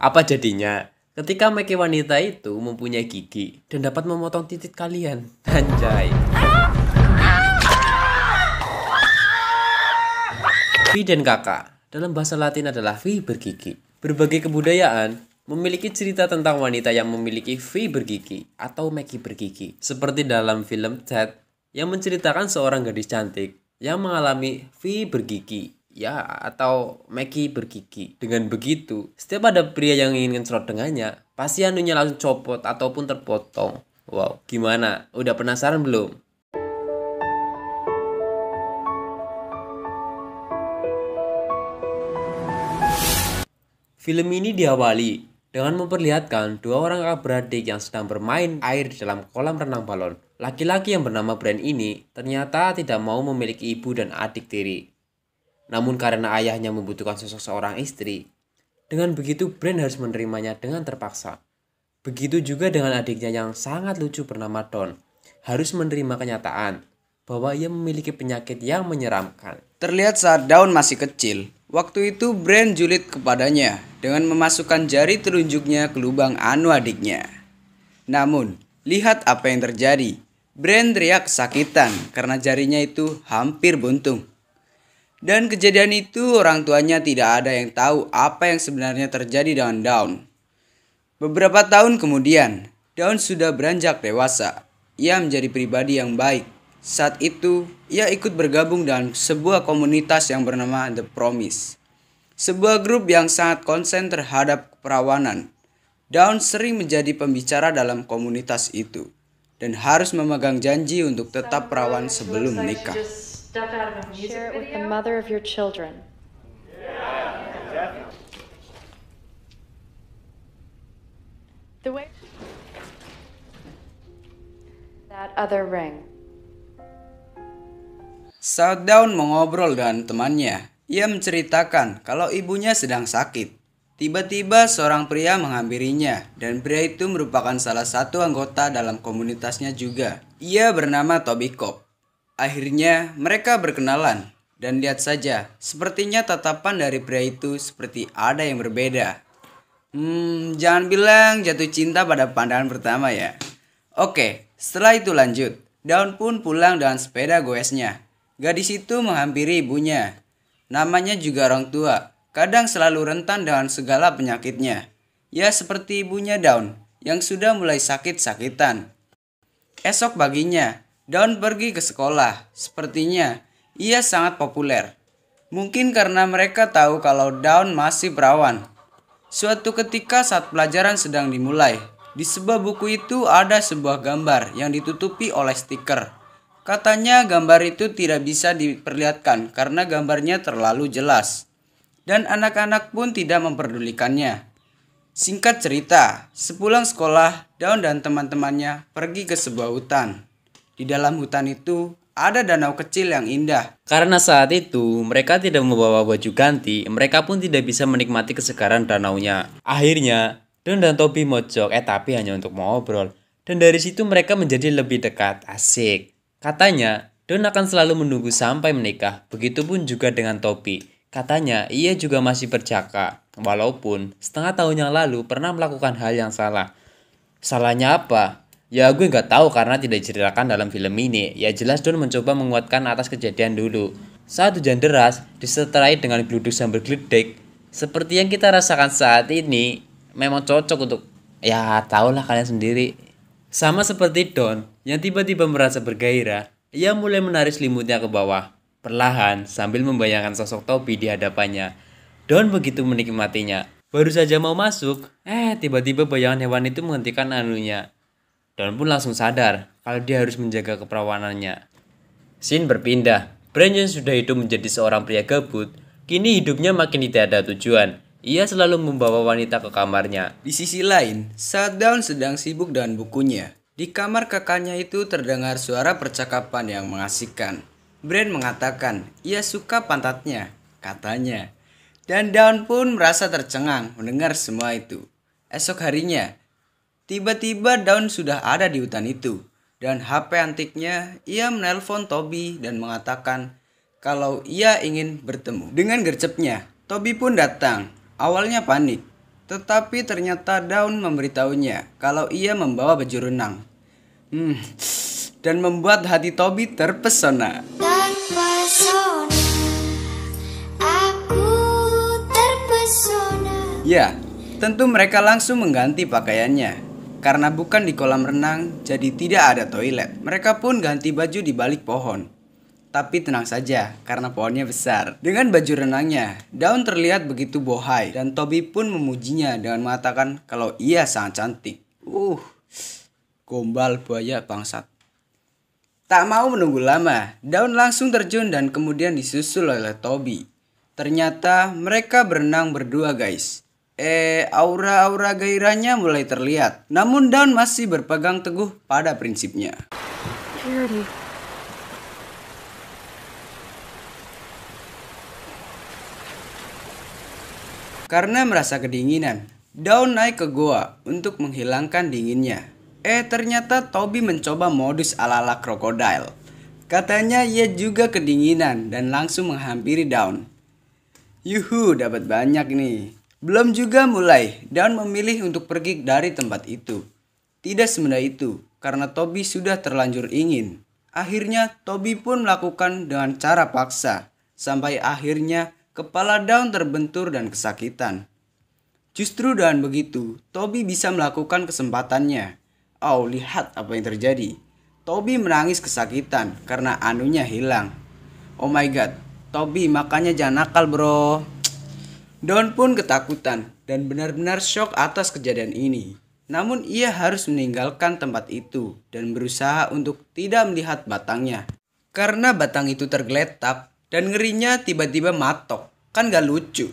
Apa jadinya? Ketika make wanita itu mempunyai gigi dan dapat memotong titik kalian. Anjay. Vi dan kakak dalam bahasa Latin adalah vi bergigi. Berbagai kebudayaan memiliki cerita tentang wanita yang memiliki vi bergigi atau Meki bergigi. Seperti dalam film Ted yang menceritakan seorang gadis cantik yang mengalami vi bergigi ya atau Meki bergigi. Dengan begitu, setiap ada pria yang ingin cerot dengannya, pasti anunya langsung copot ataupun terpotong. Wow, gimana? Udah penasaran belum? Film ini diawali dengan memperlihatkan dua orang kakak beradik yang sedang bermain air di dalam kolam renang balon. Laki-laki yang bernama Brand ini ternyata tidak mau memiliki ibu dan adik tiri. Namun karena ayahnya membutuhkan sosok seorang istri, dengan begitu Brand harus menerimanya dengan terpaksa. Begitu juga dengan adiknya yang sangat lucu bernama Don, harus menerima kenyataan bahwa ia memiliki penyakit yang menyeramkan. Terlihat saat Daun masih kecil, waktu itu Brand julid kepadanya dengan memasukkan jari telunjuknya ke lubang anu adiknya. Namun, lihat apa yang terjadi. Brand teriak kesakitan karena jarinya itu hampir buntung. Dan kejadian itu orang tuanya tidak ada yang tahu apa yang sebenarnya terjadi dengan Daun. Beberapa tahun kemudian, Daun sudah beranjak dewasa. Ia menjadi pribadi yang baik. Saat itu, ia ikut bergabung dengan sebuah komunitas yang bernama The Promise. Sebuah grup yang sangat konsen terhadap keperawanan. Daun sering menjadi pembicara dalam komunitas itu dan harus memegang janji untuk tetap perawan sebelum menikah stuff out of a music Share it video? the mother of your children. Yeah, yeah. The way that other ring. Saat Daun mengobrol dengan temannya, ia menceritakan kalau ibunya sedang sakit. Tiba-tiba seorang pria menghampirinya dan pria itu merupakan salah satu anggota dalam komunitasnya juga. Ia bernama Toby Cobb. Akhirnya mereka berkenalan dan lihat saja, sepertinya tatapan dari pria itu seperti ada yang berbeda. Hmm, jangan bilang jatuh cinta pada pandangan pertama ya. Oke, setelah itu lanjut. Daun pun pulang dengan sepeda goesnya. Gadis itu menghampiri ibunya. Namanya juga orang tua, kadang selalu rentan dengan segala penyakitnya. Ya seperti ibunya Daun, yang sudah mulai sakit-sakitan. Esok paginya, Daun pergi ke sekolah. Sepertinya ia sangat populer. Mungkin karena mereka tahu kalau Down masih perawan. Suatu ketika saat pelajaran sedang dimulai, di sebuah buku itu ada sebuah gambar yang ditutupi oleh stiker. Katanya gambar itu tidak bisa diperlihatkan karena gambarnya terlalu jelas. Dan anak-anak pun tidak memperdulikannya. Singkat cerita, sepulang sekolah, Daun dan teman-temannya pergi ke sebuah hutan. Di dalam hutan itu ada danau kecil yang indah. Karena saat itu mereka tidak membawa baju ganti, mereka pun tidak bisa menikmati kesegaran danaunya. Akhirnya, Don dan Topi mojok, eh tapi hanya untuk mengobrol. Dan dari situ mereka menjadi lebih dekat, asik. Katanya, Don akan selalu menunggu sampai menikah, begitupun juga dengan Topi. Katanya, ia juga masih berjaka, walaupun setengah tahun yang lalu pernah melakukan hal yang salah. Salahnya apa? Ya gue nggak tahu karena tidak diceritakan dalam film ini. Ya jelas Don mencoba menguatkan atas kejadian dulu. Saat hujan deras disertai dengan geluduk sambil geledek, seperti yang kita rasakan saat ini, memang cocok untuk ya tahulah kalian sendiri. Sama seperti Don yang tiba-tiba merasa bergairah, ia mulai menarik selimutnya ke bawah, perlahan sambil membayangkan sosok Topi di hadapannya. Don begitu menikmatinya. Baru saja mau masuk, eh tiba-tiba bayangan hewan itu menghentikan anunya Don pun langsung sadar kalau dia harus menjaga keperawanannya. Sin berpindah. Brandon sudah hidup menjadi seorang pria gabut. Kini hidupnya makin tidak ada tujuan. Ia selalu membawa wanita ke kamarnya. Di sisi lain, Shutdown sedang sibuk dengan bukunya. Di kamar kakaknya itu terdengar suara percakapan yang mengasihkan. Brand mengatakan ia suka pantatnya, katanya. Dan Daun pun merasa tercengang mendengar semua itu. Esok harinya, Tiba-tiba Daun sudah ada di hutan itu. Dan HP antiknya, ia menelpon Toby dan mengatakan kalau ia ingin bertemu. Dengan gercepnya, Toby pun datang. Awalnya panik, tetapi ternyata Daun memberitahunya kalau ia membawa baju renang. Hmm, dan membuat hati Toby terpesona. terpesona. Ya, tentu mereka langsung mengganti pakaiannya karena bukan di kolam renang, jadi tidak ada toilet. Mereka pun ganti baju di balik pohon. Tapi tenang saja, karena pohonnya besar. Dengan baju renangnya, daun terlihat begitu bohai dan Toby pun memujinya dengan mengatakan kalau ia sangat cantik. Uh, gombal buaya bangsat. Tak mau menunggu lama, daun langsung terjun dan kemudian disusul oleh Toby. Ternyata mereka berenang berdua guys eh aura-aura gairahnya mulai terlihat. Namun Dawn masih berpegang teguh pada prinsipnya. Karena merasa kedinginan, Dawn naik ke goa untuk menghilangkan dinginnya. Eh ternyata Toby mencoba modus ala-ala krokodil. Katanya ia juga kedinginan dan langsung menghampiri Dawn. Yuhu, dapat banyak nih. Belum juga mulai dan memilih untuk pergi dari tempat itu. Tidak semudah itu, karena Toby sudah terlanjur ingin. Akhirnya Toby pun melakukan dengan cara paksa, sampai akhirnya kepala Daun terbentur dan kesakitan. Justru dengan begitu, Toby bisa melakukan kesempatannya. Oh, lihat apa yang terjadi. Toby menangis kesakitan karena anunya hilang. Oh my god, Toby makanya jangan nakal bro. Don pun ketakutan dan benar-benar shock atas kejadian ini. Namun ia harus meninggalkan tempat itu dan berusaha untuk tidak melihat batangnya. Karena batang itu tergeletak dan ngerinya tiba-tiba matok. Kan gak lucu.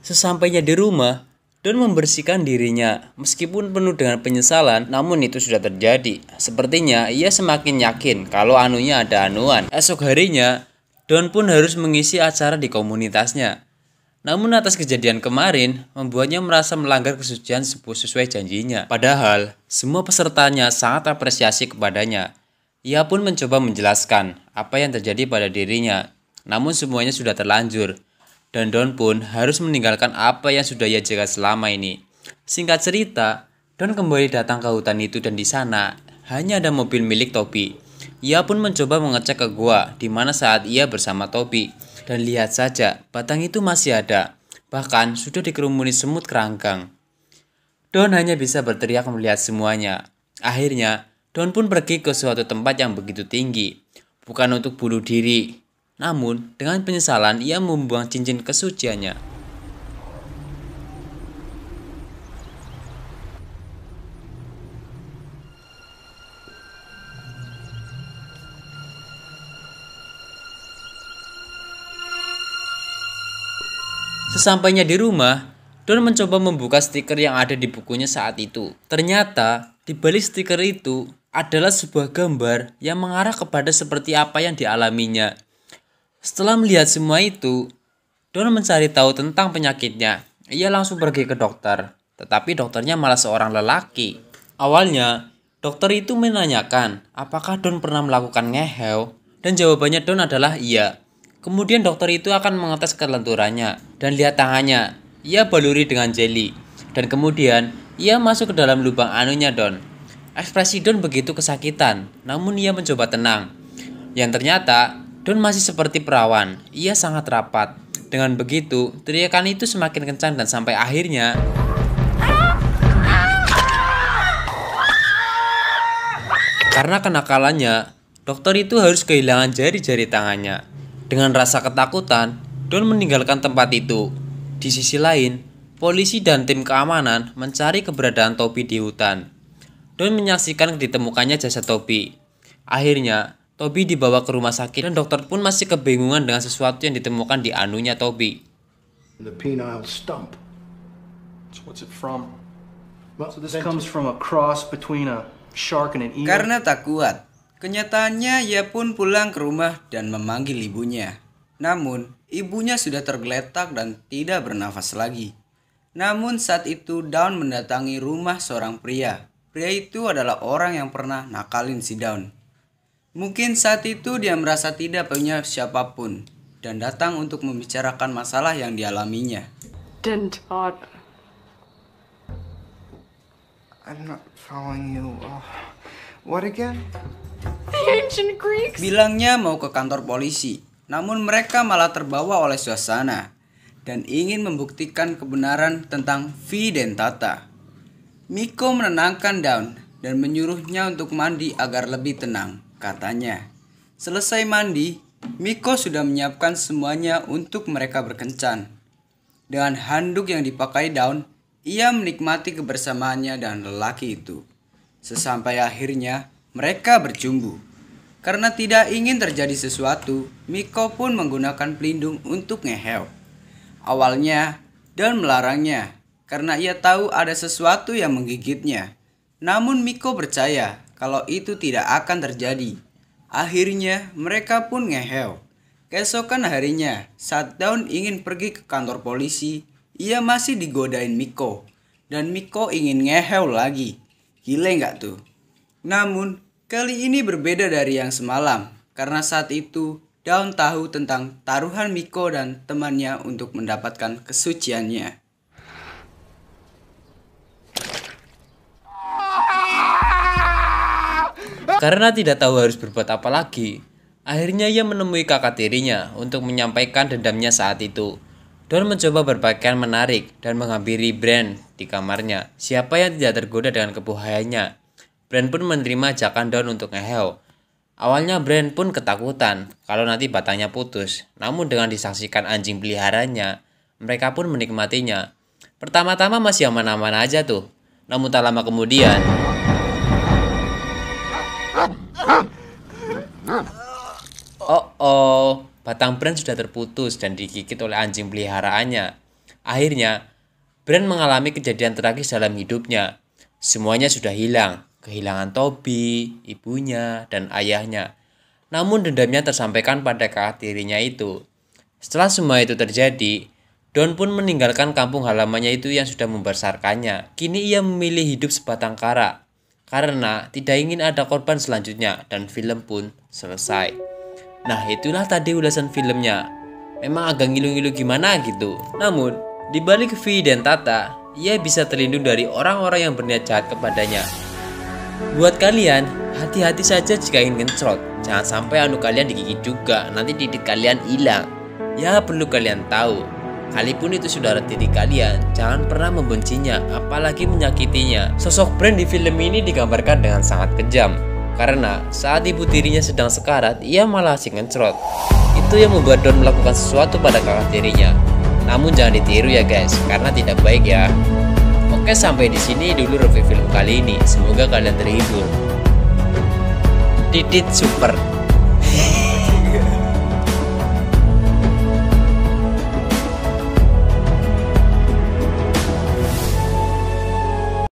Sesampainya di rumah, Don membersihkan dirinya. Meskipun penuh dengan penyesalan, namun itu sudah terjadi. Sepertinya ia semakin yakin kalau anunya ada anuan. Esok harinya, Don pun harus mengisi acara di komunitasnya. Namun atas kejadian kemarin, membuatnya merasa melanggar kesucian sesuai janjinya. Padahal, semua pesertanya sangat apresiasi kepadanya. Ia pun mencoba menjelaskan apa yang terjadi pada dirinya. Namun semuanya sudah terlanjur. Dan Don pun harus meninggalkan apa yang sudah ia jaga selama ini. Singkat cerita, Don kembali datang ke hutan itu dan di sana hanya ada mobil milik Topi. Ia pun mencoba mengecek ke gua di mana saat ia bersama Topi. Dan lihat saja, batang itu masih ada. Bahkan sudah dikerumuni semut kerangkang. Don hanya bisa berteriak melihat semuanya. Akhirnya, Don pun pergi ke suatu tempat yang begitu tinggi. Bukan untuk bunuh diri, namun, dengan penyesalan ia membuang cincin kesuciannya. Sampainya di rumah, Don mencoba membuka stiker yang ada di bukunya saat itu. Ternyata, di balik stiker itu adalah sebuah gambar yang mengarah kepada seperti apa yang dialaminya. Setelah melihat semua itu, Don mencari tahu tentang penyakitnya. Ia langsung pergi ke dokter, tetapi dokternya malah seorang lelaki. Awalnya, dokter itu menanyakan apakah Don pernah melakukan ngeheal, dan jawabannya Don adalah iya. Kemudian dokter itu akan mengetes kelenturannya dan lihat tangannya. Ia baluri dengan jeli. Dan kemudian ia masuk ke dalam lubang anunya Don. Ekspresi Don begitu kesakitan, namun ia mencoba tenang. Yang ternyata Don masih seperti perawan. Ia sangat rapat. Dengan begitu, teriakan itu semakin kencang dan sampai akhirnya Karena kenakalannya, dokter itu harus kehilangan jari-jari tangannya. Dengan rasa ketakutan, Don meninggalkan tempat itu. Di sisi lain, polisi dan tim keamanan mencari keberadaan Toby di hutan. Don menyaksikan ditemukannya jasad Toby. Akhirnya, Toby dibawa ke rumah sakit dan dokter pun masih kebingungan dengan sesuatu yang ditemukan di anunya Toby. Karena tak kuat, Kenyataannya ia pun pulang ke rumah dan memanggil ibunya. Namun, ibunya sudah tergeletak dan tidak bernafas lagi. Namun saat itu Daun mendatangi rumah seorang pria. Pria itu adalah orang yang pernah nakalin si Daun. Mungkin saat itu dia merasa tidak punya siapapun dan datang untuk membicarakan masalah yang dialaminya. Dan Todd. I'm not following you. Oh. What again? Bilangnya mau ke kantor polisi, namun mereka malah terbawa oleh suasana dan ingin membuktikan kebenaran tentang Videntata. Miko menenangkan Down dan menyuruhnya untuk mandi agar lebih tenang, katanya. Selesai mandi, Miko sudah menyiapkan semuanya untuk mereka berkencan. Dengan handuk yang dipakai Down, ia menikmati kebersamaannya dan lelaki itu. Sesampai akhirnya, mereka berjumbu. Karena tidak ingin terjadi sesuatu, Miko pun menggunakan pelindung untuk ngeheo. Awalnya, Dan melarangnya karena ia tahu ada sesuatu yang menggigitnya. Namun Miko percaya kalau itu tidak akan terjadi. Akhirnya, mereka pun ngeheo. Keesokan harinya, saat Daun ingin pergi ke kantor polisi, ia masih digodain Miko. Dan Miko ingin ngeheo lagi. Gile nggak tuh? Namun, Kali ini berbeda dari yang semalam, karena saat itu Daun tahu tentang taruhan Miko dan temannya untuk mendapatkan kesuciannya. Karena tidak tahu harus berbuat apa lagi, akhirnya ia menemui kakak tirinya untuk menyampaikan dendamnya saat itu. Don mencoba berpakaian menarik dan menghampiri Brand di kamarnya. Siapa yang tidak tergoda dengan kebohayanya Brand pun menerima ajakan Daun untuk ngeheo. Awalnya Brand pun ketakutan kalau nanti batangnya putus. Namun dengan disaksikan anjing peliharanya, mereka pun menikmatinya. Pertama-tama masih aman-aman aja tuh. Namun tak lama kemudian... Oh oh, batang Brand sudah terputus dan digigit oleh anjing peliharaannya. Akhirnya, Brand mengalami kejadian tragis dalam hidupnya. Semuanya sudah hilang, kehilangan Tobi, ibunya, dan ayahnya. Namun dendamnya tersampaikan pada kakak tirinya itu. Setelah semua itu terjadi, Don pun meninggalkan kampung halamannya itu yang sudah membesarkannya. Kini ia memilih hidup sebatang kara karena tidak ingin ada korban selanjutnya dan film pun selesai. Nah itulah tadi ulasan filmnya. Memang agak ngilu-ngilu gimana gitu. Namun, di balik V dan Tata, ia bisa terlindung dari orang-orang yang berniat jahat kepadanya Buat kalian, hati-hati saja jika ingin ngencrot. Jangan sampai anu kalian digigit juga, nanti titik kalian hilang. Ya perlu kalian tahu, Kalipun itu saudara titik kalian, jangan pernah membencinya, apalagi menyakitinya. Sosok Brand di film ini digambarkan dengan sangat kejam. Karena saat ibu tirinya sedang sekarat, ia malah asing ngencrot. Itu yang membuat Don melakukan sesuatu pada kakak tirinya. Namun jangan ditiru ya guys, karena tidak baik ya. Oke sampai di sini dulu review film kali ini. Semoga kalian terhibur. Didit Super